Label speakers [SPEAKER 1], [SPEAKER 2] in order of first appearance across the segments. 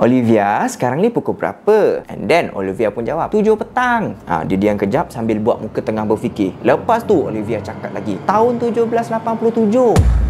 [SPEAKER 1] Olivia, sekarang ni pukul berapa? And then Olivia pun jawab, tujuh petang. Ha, dia diam kejap sambil buat muka tengah berfikir. Lepas tu Olivia cakap lagi, tahun 1787.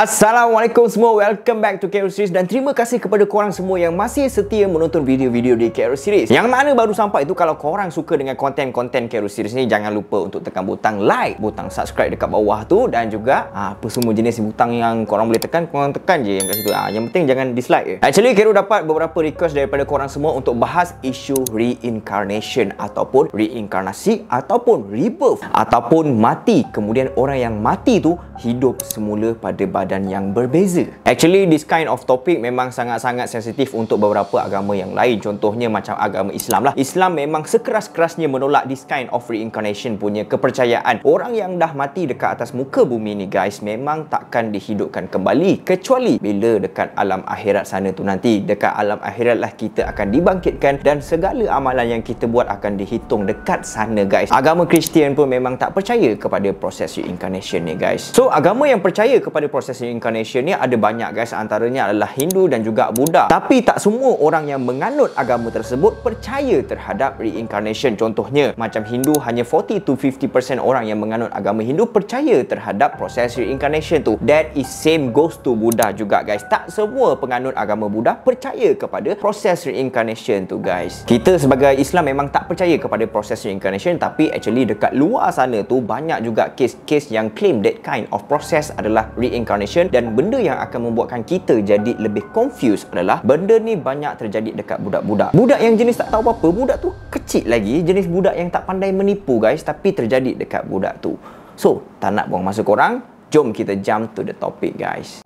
[SPEAKER 1] Assalamualaikum semua, welcome back to KR Series dan terima kasih kepada korang semua yang masih setia menonton video-video di KR Series. Yang mana baru sampai itu kalau korang suka dengan konten-konten KR Series ni jangan lupa untuk tekan butang like, butang subscribe dekat bawah tu dan juga ah, apa semua jenis butang yang korang boleh tekan, korang tekan je yang kat situ. Ah, yang penting jangan dislike je. Actually KR dapat beberapa request daripada korang semua untuk bahas isu reincarnation ataupun reinkarnasi ataupun rebirth ataupun mati kemudian orang yang mati tu hidup semula pada badan badan yang berbeza. Actually, this kind of topic memang sangat-sangat sensitif untuk beberapa agama yang lain. Contohnya macam agama Islam lah. Islam memang sekeras-kerasnya menolak this kind of reincarnation punya kepercayaan. Orang yang dah mati dekat atas muka bumi ni guys, memang takkan dihidupkan kembali. Kecuali bila dekat alam akhirat sana tu nanti. Dekat alam akhirat lah kita akan dibangkitkan dan segala amalan yang kita buat akan dihitung dekat sana guys. Agama Kristian pun memang tak percaya kepada proses reincarnation ni guys. So, agama yang percaya kepada proses incarnation ni ada banyak guys antaranya adalah Hindu dan juga Buddha tapi tak semua orang yang menganut agama tersebut percaya terhadap reincarnation contohnya macam Hindu hanya 40 to 50% orang yang menganut agama Hindu percaya terhadap proses reincarnation tu that is same goes to Buddha juga guys tak semua penganut agama Buddha percaya kepada proses reincarnation tu guys kita sebagai Islam memang tak percaya kepada proses reincarnation tapi actually dekat luar sana tu banyak juga case-case yang claim that kind of process adalah reincarnation incarnation dan benda yang akan membuatkan kita jadi lebih confused adalah benda ni banyak terjadi dekat budak-budak. Budak yang jenis tak tahu apa, budak tu kecil lagi, jenis budak yang tak pandai menipu guys tapi terjadi dekat budak tu. So, tak nak buang masa korang, jom kita jump to the topic guys.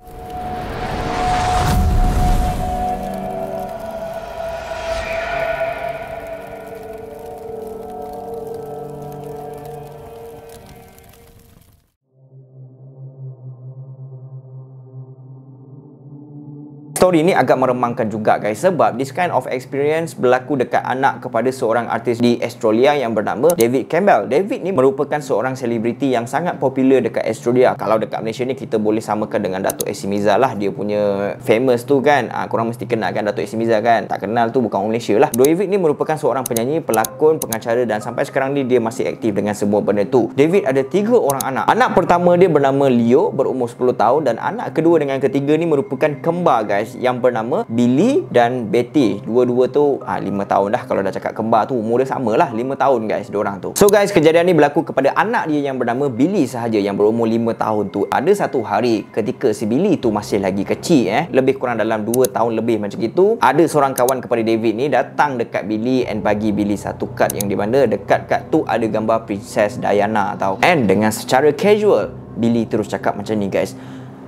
[SPEAKER 1] story ni agak meremangkan juga guys sebab this kind of experience berlaku dekat anak kepada seorang artis di Australia yang bernama David Campbell. David ni merupakan seorang selebriti yang sangat popular dekat Australia. Kalau dekat Malaysia ni kita boleh samakan dengan Datuk Esimiza lah. Dia punya famous tu kan. Ha, korang mesti kenal kan Datuk Esimiza kan. Tak kenal tu bukan orang Malaysia lah. David ni merupakan seorang penyanyi, pelakon, pengacara dan sampai sekarang ni dia masih aktif dengan semua benda tu. David ada tiga orang anak. Anak pertama dia bernama Leo berumur 10 tahun dan anak kedua dengan ketiga ni merupakan kembar guys yang bernama Billy dan Betty. Dua-dua tu ah ha, 5 tahun dah kalau dah cakap kembar tu umur dia samalah 5 tahun guys dua orang tu. So guys kejadian ni berlaku kepada anak dia yang bernama Billy sahaja yang berumur 5 tahun tu. Ada satu hari ketika si Billy tu masih lagi kecil eh lebih kurang dalam 2 tahun lebih macam gitu ada seorang kawan kepada David ni datang dekat Billy and bagi Billy satu kad yang di mana dekat kad tu ada gambar Princess Diana tau. And dengan secara casual Billy terus cakap macam ni guys.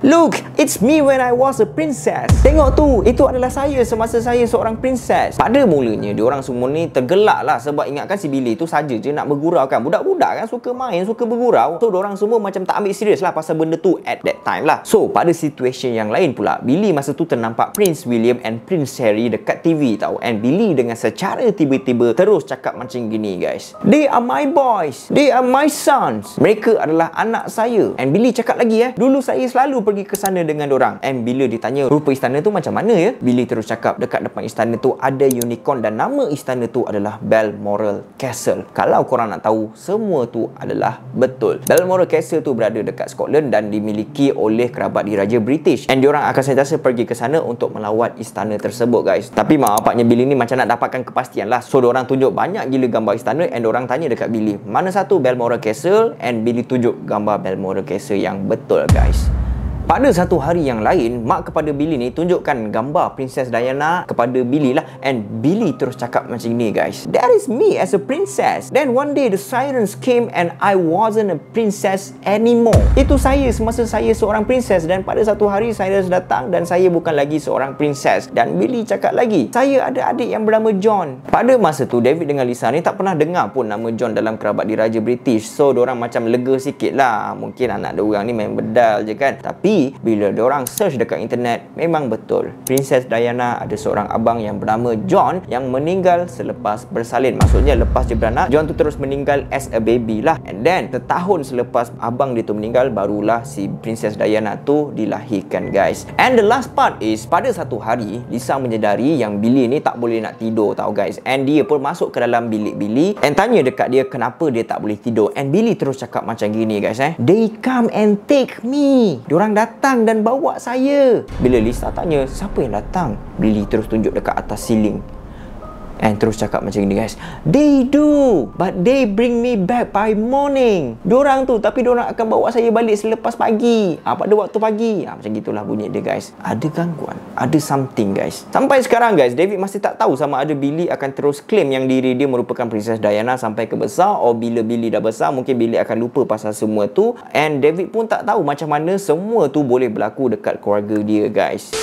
[SPEAKER 1] Look, it's me when I was a princess. Tengok tu, itu adalah saya semasa saya seorang princess. Pada mulanya, diorang semua ni tergelak lah sebab ingatkan si Billy tu saja je nak bergurau kan. Budak-budak kan suka main, suka bergurau. So, diorang semua macam tak ambil serius lah pasal benda tu at that time lah. So, pada situasi yang lain pula, Billy masa tu ternampak Prince William and Prince Harry dekat TV tau. And Billy dengan secara tiba-tiba terus cakap macam gini guys. They are my boys. They are my sons. Mereka adalah anak saya. And Billy cakap lagi eh, dulu saya selalu pergi ke sana dengan orang. And bila ditanya rupa istana tu macam mana ya? Billy terus cakap dekat depan istana tu ada unicorn dan nama istana tu adalah Balmoral Castle. Kalau korang nak tahu semua tu adalah betul. Balmoral Castle tu berada dekat Scotland dan dimiliki oleh kerabat diraja British. And diorang akan sentiasa pergi ke sana untuk melawat istana tersebut guys. Tapi mak bapaknya Billy ni macam nak dapatkan kepastian lah. So diorang tunjuk banyak gila gambar istana and diorang tanya dekat Billy mana satu Balmoral Castle and Billy tunjuk gambar Balmoral Castle yang betul guys. Pada satu hari yang lain, mak kepada Billy ni tunjukkan gambar Princess Diana kepada Billy lah and Billy terus cakap macam ni guys. That is me as a princess. Then one day the sirens came and I wasn't a princess anymore. Itu saya semasa saya seorang princess dan pada satu hari sirens datang dan saya bukan lagi seorang princess. Dan Billy cakap lagi, saya ada adik yang bernama John. Pada masa tu David dengan Lisa ni tak pernah dengar pun nama John dalam kerabat diraja British. So, orang macam lega sikit lah. Mungkin anak dia orang ni main bedal je kan. Tapi bila orang search dekat internet memang betul Princess Diana ada seorang abang yang bernama John yang meninggal selepas bersalin maksudnya lepas dia beranak John tu terus meninggal as a baby lah and then setahun selepas abang dia tu meninggal barulah si Princess Diana tu dilahirkan guys and the last part is pada satu hari Lisa menyedari yang Billy ni tak boleh nak tidur tau guys and dia pun masuk ke dalam bilik Billy and tanya dekat dia kenapa dia tak boleh tidur and Billy terus cakap macam gini guys eh they come and take me diorang datang datang dan bawa saya. Bila Lisa tanya, siapa yang datang? Billy terus tunjuk dekat atas siling. And terus cakap macam ni guys They do But they bring me back by morning Diorang tu Tapi diorang akan bawa saya balik selepas pagi ha, Pada waktu pagi ha, Macam gitulah bunyi dia guys Ada gangguan Ada something guys Sampai sekarang guys David masih tak tahu sama ada Billy akan terus claim Yang diri dia merupakan Princess Diana Sampai ke besar Or bila Billy dah besar Mungkin Billy akan lupa pasal semua tu And David pun tak tahu macam mana Semua tu boleh berlaku dekat keluarga dia guys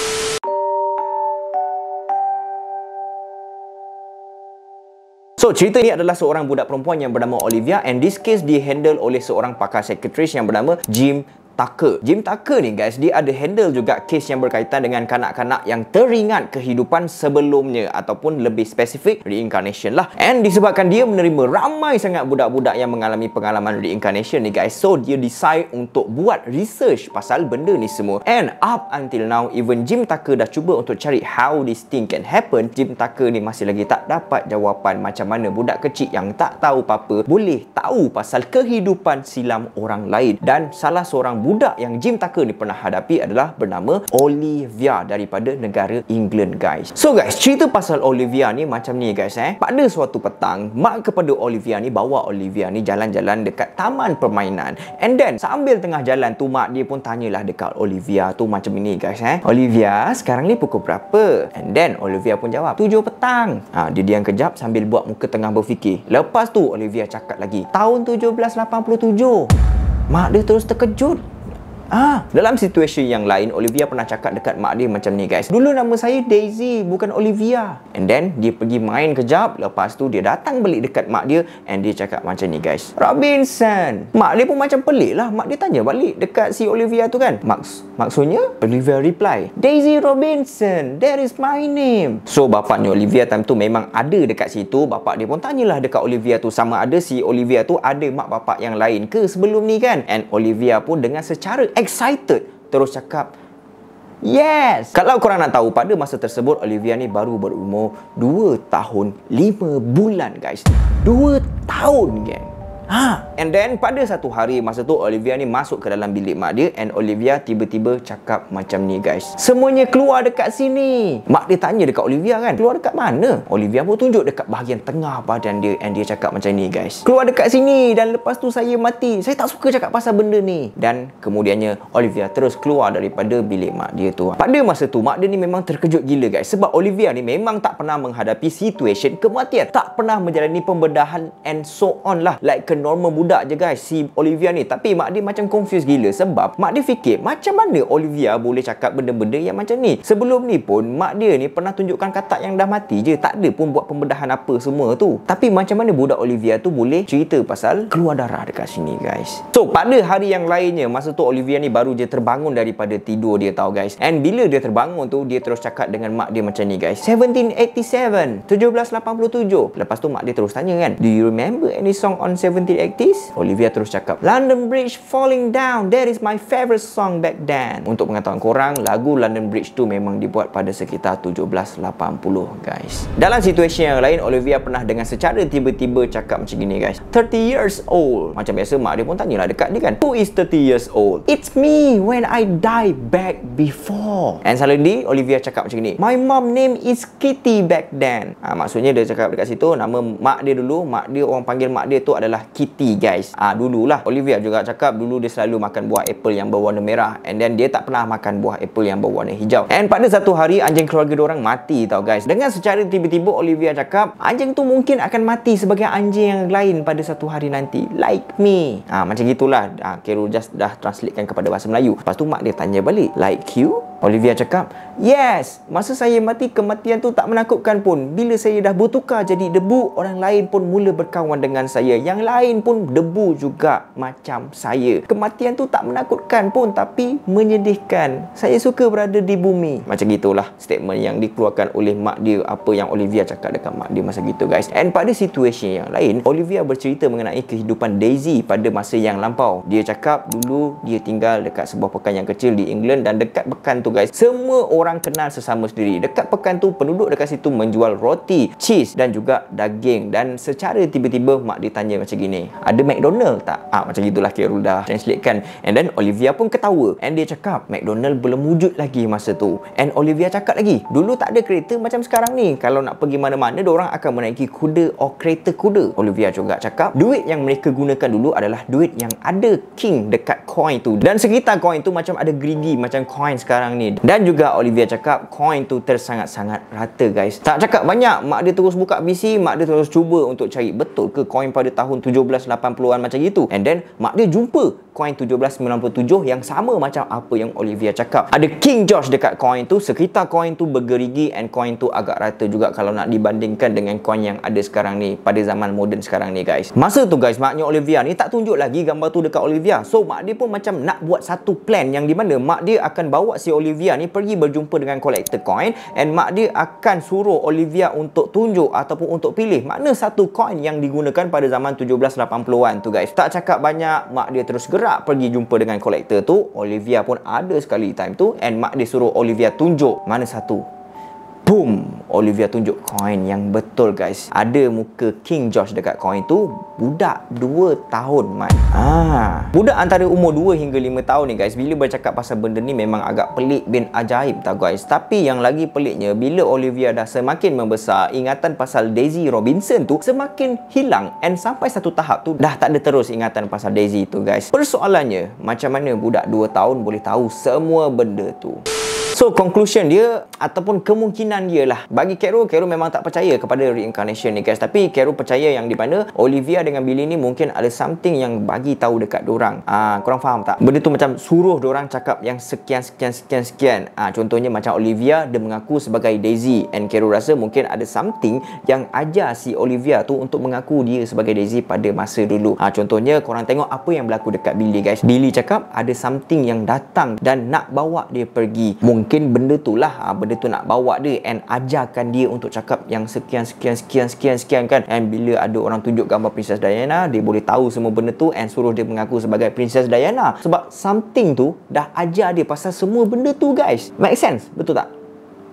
[SPEAKER 1] So cerita ni adalah seorang budak perempuan yang bernama Olivia and this case dihandle oleh seorang pakar sekretaris yang bernama Jim Tucker. Jim Tucker ni guys, dia ada handle juga kes yang berkaitan dengan kanak-kanak yang teringat kehidupan sebelumnya ataupun lebih spesifik reincarnation lah. And disebabkan dia menerima ramai sangat budak-budak yang mengalami pengalaman reincarnation ni guys, so dia decide untuk buat research pasal benda ni semua. And up until now, even Jim Tucker dah cuba untuk cari how this thing can happen, Jim Tucker ni masih lagi tak dapat jawapan macam mana budak kecil yang tak tahu apa-apa boleh tahu pasal kehidupan silam orang lain. Dan salah seorang budak yang Jim Tucker ni pernah hadapi adalah bernama Olivia daripada negara England guys. So guys, cerita pasal Olivia ni macam ni guys eh. Pada suatu petang, mak kepada Olivia ni bawa Olivia ni jalan-jalan dekat taman permainan. And then sambil tengah jalan tu mak dia pun tanyalah dekat Olivia tu macam ni guys eh. Olivia, sekarang ni pukul berapa? And then Olivia pun jawab, tujuh petang. Ha, dia diam kejap sambil buat muka tengah berfikir. Lepas tu Olivia cakap lagi, tahun tujuh belas lapan puluh tujuh. Mak dia terus terkejut Ah, dalam situasi yang lain Olivia pernah cakap dekat mak dia macam ni guys. Dulu nama saya Daisy bukan Olivia. And then dia pergi main kejap lepas tu dia datang balik dekat mak dia and dia cakap macam ni guys. Robinson. Mak dia pun macam pelik lah. Mak dia tanya balik dekat si Olivia tu kan. Maks maksudnya Olivia reply. Daisy Robinson. That is my name. So bapaknya Olivia time tu memang ada dekat situ. Bapak dia pun tanyalah dekat Olivia tu sama ada si Olivia tu ada mak bapak yang lain ke sebelum ni kan. And Olivia pun dengan secara excited terus cakap Yes. Kalau korang nak tahu, pada masa tersebut Olivia ni baru berumur 2 tahun 5 bulan guys. 2 tahun geng. Ha. And then pada satu hari masa tu Olivia ni masuk ke dalam bilik mak dia and Olivia tiba-tiba cakap macam ni guys. Semuanya keluar dekat sini. Mak dia tanya dekat Olivia kan, keluar dekat mana? Olivia pun tunjuk dekat bahagian tengah badan dia and dia cakap macam ni guys. Keluar dekat sini dan lepas tu saya mati. Saya tak suka cakap pasal benda ni. Dan kemudiannya Olivia terus keluar daripada bilik mak dia tu. Pada masa tu mak dia ni memang terkejut gila guys sebab Olivia ni memang tak pernah menghadapi situation kematian. Tak pernah menjalani pembedahan and so on lah. Like ke normal budak je guys si Olivia ni tapi mak dia macam confused gila sebab mak dia fikir macam mana Olivia boleh cakap benda-benda yang macam ni sebelum ni pun mak dia ni pernah tunjukkan katak yang dah mati je tak ada pun buat pembedahan apa semua tu tapi macam mana budak Olivia tu boleh cerita pasal keluar darah dekat sini guys so pada hari yang lainnya masa tu Olivia ni baru je terbangun daripada tidur dia tau guys and bila dia terbangun tu dia terus cakap dengan mak dia macam ni guys 1787 1787 lepas tu mak dia terus tanya kan do you remember any song on 17 berhenti aktis, Olivia terus cakap, London Bridge Falling Down, that is my favourite song back then. Untuk pengetahuan korang, lagu London Bridge tu memang dibuat pada sekitar 1780 guys. Dalam situasi yang lain, Olivia pernah dengan secara tiba-tiba cakap macam gini guys. 30 years old. Macam biasa mak dia pun tanya lah dekat ni kan. Who is 30 years old? It's me when I die back before. And suddenly, Olivia cakap macam ni. My mom name is Kitty back then. Ha, maksudnya dia cakap dekat situ, nama mak dia dulu, mak dia orang panggil mak dia tu adalah Kitty guys Ah dulu lah Olivia juga cakap Dulu dia selalu makan buah apple yang berwarna merah And then dia tak pernah makan buah apple yang berwarna hijau And pada satu hari Anjing keluarga orang mati tau guys Dengan secara tiba-tiba Olivia cakap Anjing tu mungkin akan mati Sebagai anjing yang lain pada satu hari nanti Like me Ah uh, Macam itulah uh, ah, Carol just dah translatekan kepada bahasa Melayu Lepas tu mak dia tanya balik Like you? Olivia cakap, yes, masa saya mati kematian tu tak menakutkan pun. Bila saya dah bertukar jadi debu, orang lain pun mula berkawan dengan saya. Yang lain pun debu juga macam saya. Kematian tu tak menakutkan pun tapi menyedihkan. Saya suka berada di bumi. Macam gitulah statement yang dikeluarkan oleh mak dia apa yang Olivia cakap dekat mak dia masa gitu guys. And pada situasi yang lain, Olivia bercerita mengenai kehidupan Daisy pada masa yang lampau. Dia cakap dulu dia tinggal dekat sebuah pekan yang kecil di England dan dekat pekan tu guys semua orang kenal sesama sendiri dekat pekan tu penduduk dekat situ menjual roti cheese dan juga daging dan secara tiba-tiba mak dia tanya macam gini ada McDonald tak ah ha, macam gitulah Carol dah translate kan and then Olivia pun ketawa and dia cakap McDonald belum wujud lagi masa tu and Olivia cakap lagi dulu tak ada kereta macam sekarang ni kalau nak pergi mana-mana orang akan menaiki kuda or kereta kuda Olivia juga cakap duit yang mereka gunakan dulu adalah duit yang ada king dekat coin tu dan sekitar coin tu macam ada gerigi macam coin sekarang ni ni dan juga Olivia cakap coin tu tersangat-sangat rata guys tak cakap banyak mak dia terus buka PC mak dia terus cuba untuk cari betul ke coin pada tahun 1780-an macam itu. and then mak dia jumpa coin 1797 yang sama macam apa yang Olivia cakap. Ada King George dekat coin tu, sekitar coin tu bergerigi and coin tu agak rata juga kalau nak dibandingkan dengan coin yang ada sekarang ni pada zaman moden sekarang ni guys. Masa tu guys, maknya Olivia ni tak tunjuk lagi gambar tu dekat Olivia. So mak dia pun macam nak buat satu plan yang di mana mak dia akan bawa si Olivia ni pergi berjumpa dengan collector coin and mak dia akan suruh Olivia untuk tunjuk ataupun untuk pilih mana satu coin yang digunakan pada zaman 1780-an tu guys. Tak cakap banyak, mak dia terus gerak bergerak pergi jumpa dengan kolektor tu Olivia pun ada sekali time tu and mak dia suruh Olivia tunjuk mana satu Boom! Olivia tunjuk koin yang betul guys. Ada muka King George dekat koin tu. Budak 2 tahun, Mat. Ah. Ha. Budak antara umur 2 hingga 5 tahun ni guys. Bila bercakap pasal benda ni memang agak pelik bin ajaib tau guys. Tapi yang lagi peliknya, bila Olivia dah semakin membesar, ingatan pasal Daisy Robinson tu semakin hilang. And sampai satu tahap tu, dah tak ada terus ingatan pasal Daisy tu guys. Persoalannya, macam mana budak 2 tahun boleh tahu semua benda tu? So conclusion dia ataupun kemungkinan dia lah. Bagi Kero, Kero memang tak percaya kepada reincarnation ni guys. Tapi Kero percaya yang di mana Olivia dengan Billy ni mungkin ada something yang bagi tahu dekat dorang. Ah, kurang faham tak? Benda tu macam suruh dorang cakap yang sekian sekian sekian sekian. Ah, contohnya macam Olivia dia mengaku sebagai Daisy and Kero rasa mungkin ada something yang ajar si Olivia tu untuk mengaku dia sebagai Daisy pada masa dulu. Ah, contohnya korang tengok apa yang berlaku dekat Billy guys. Billy cakap ada something yang datang dan nak bawa dia pergi. Mungkin mungkin benda tu lah ha, benda tu nak bawa dia and ajarkan dia untuk cakap yang sekian sekian sekian sekian sekian kan and bila ada orang tunjuk gambar Princess Diana dia boleh tahu semua benda tu and suruh dia mengaku sebagai Princess Diana sebab something tu dah ajar dia pasal semua benda tu guys make sense betul tak?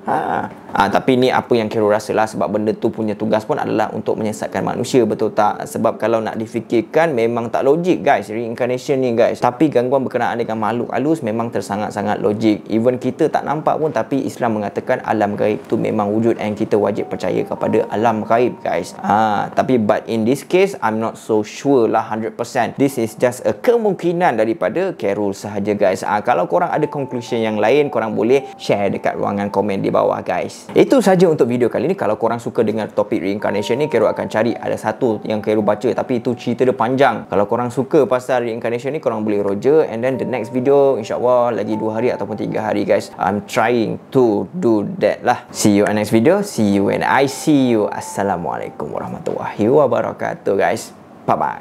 [SPEAKER 1] Ha. Ha, tapi ni apa yang Carol rasa lah sebab benda tu punya tugas pun adalah untuk menyesatkan manusia betul tak? Sebab kalau nak difikirkan memang tak logik guys reincarnation ni guys. Tapi gangguan berkenaan dengan makhluk halus memang tersangat-sangat logik. Even kita tak nampak pun tapi Islam mengatakan alam gaib tu memang wujud and kita wajib percaya kepada alam gaib guys. Ha, tapi but in this case I'm not so sure lah 100%. This is just a kemungkinan daripada Carol sahaja guys. Ha, kalau korang ada conclusion yang lain korang boleh share dekat ruangan komen di bawah Guys. Itu sahaja untuk video kali ni. Kalau korang suka dengan topik reincarnation ni, Kero akan cari ada satu yang Kero baca tapi itu cerita dia panjang. Kalau korang suka pasal reincarnation ni, korang boleh roger and then the next video insyaAllah lagi 2 hari ataupun 3 hari guys. I'm trying to do that lah. See you in next video. See you and I see you. Assalamualaikum warahmatullahi wabarakatuh guys. Bye-bye.